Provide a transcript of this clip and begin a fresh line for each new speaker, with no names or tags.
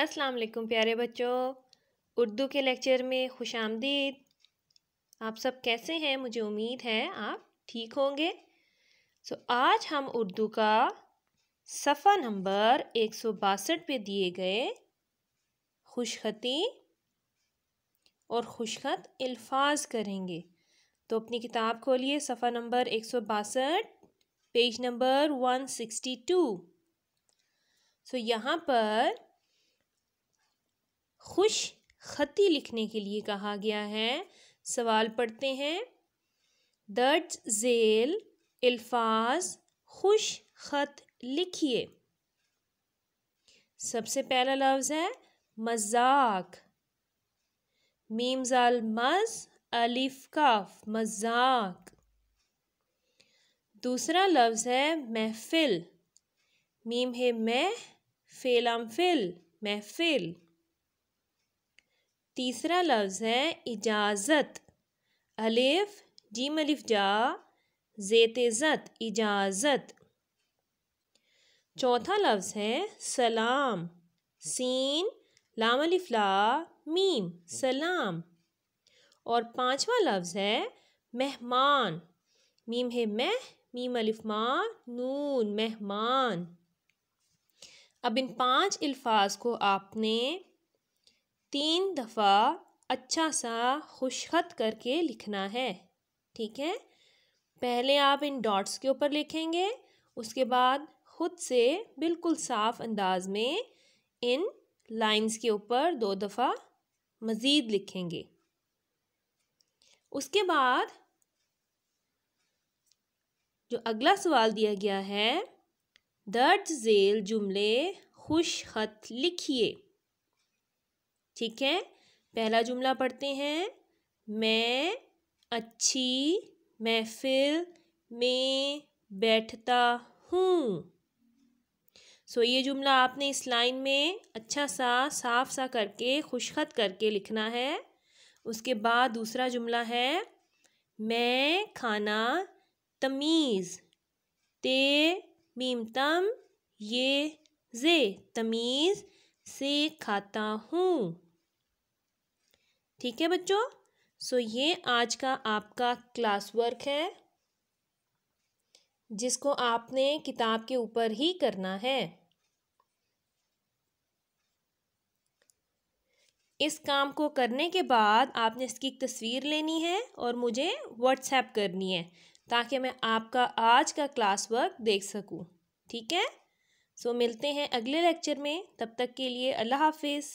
अस्सलाम वालेकुम प्यारे बच्चों उर्दू के लेक्चर में खुश आमदीद आप सब कैसे हैं मुझे उम्मीद है आप ठीक होंगे सो आज हम उर्दू का सफ़ा नंबर एक सौ बासठ पे दिए गए खुशखती और खुशखत अल्फाज करेंगे तो अपनी किताब खोलिए सफ़ा नंबर एक सौ बासठ page number one sixty two so यहाँ पर खुश खती लिखने के लिए कहा गया है सवाल पढ़ते हैं दर्ज जेल अल्फाज खुश खत लिखिए सबसे पहला लफ्ज़ है मजाक मीमजाल मज अलिफ काफ मजाक दूसरा लफ्ज़ है महफिल मीम है मह फेलाम फिल महफिल तीसरा लफ्ज़ है इजाज़त अलिफ जी मलिफ जा जेतेज़त इजाज़त चौथा लफ्ज़ है सलाम सीन लाम अलिफ ला मीम सलाम और पांचवा लफ्ज़ है मेहमान मीम है मह मीम अलिफ मा नून मेहमान अब इन पांच अल्फाज को आपने तीन दफ़ा अच्छा सा खुशखत करके लिखना है ठीक है पहले आप इन डॉट्स के ऊपर लिखेंगे उसके बाद ख़ुद से बिल्कुल साफ अंदाज में इन लाइंस के ऊपर दो दफ़ा मज़ीद लिखेंगे उसके बाद जो अगला सवाल दिया गया है दर्ज झेल जुमले खुश खत लिखिए ठीक है पहला जुमला पढ़ते हैं मैं अच्छी महफिल में बैठता हूँ सो so, ये जुमला आपने इस लाइन में अच्छा सा साफ सा करके खुशखत करके लिखना है उसके बाद दूसरा जुमला है मैं खाना तमीज़ ते मीम तम ये जे तमीज़ से खाता हूँ ठीक है बच्चों सो ये आज का आपका क्लास वर्क है जिसको आपने किताब के ऊपर ही करना है इस काम को करने के बाद आपने इसकी तस्वीर लेनी है और मुझे व्हाट्सएप करनी है ताकि मैं आपका आज का क्लास वर्क देख सकूं ठीक है सो मिलते हैं अगले लेक्चर में तब तक के लिए अल्लाह हाफिज़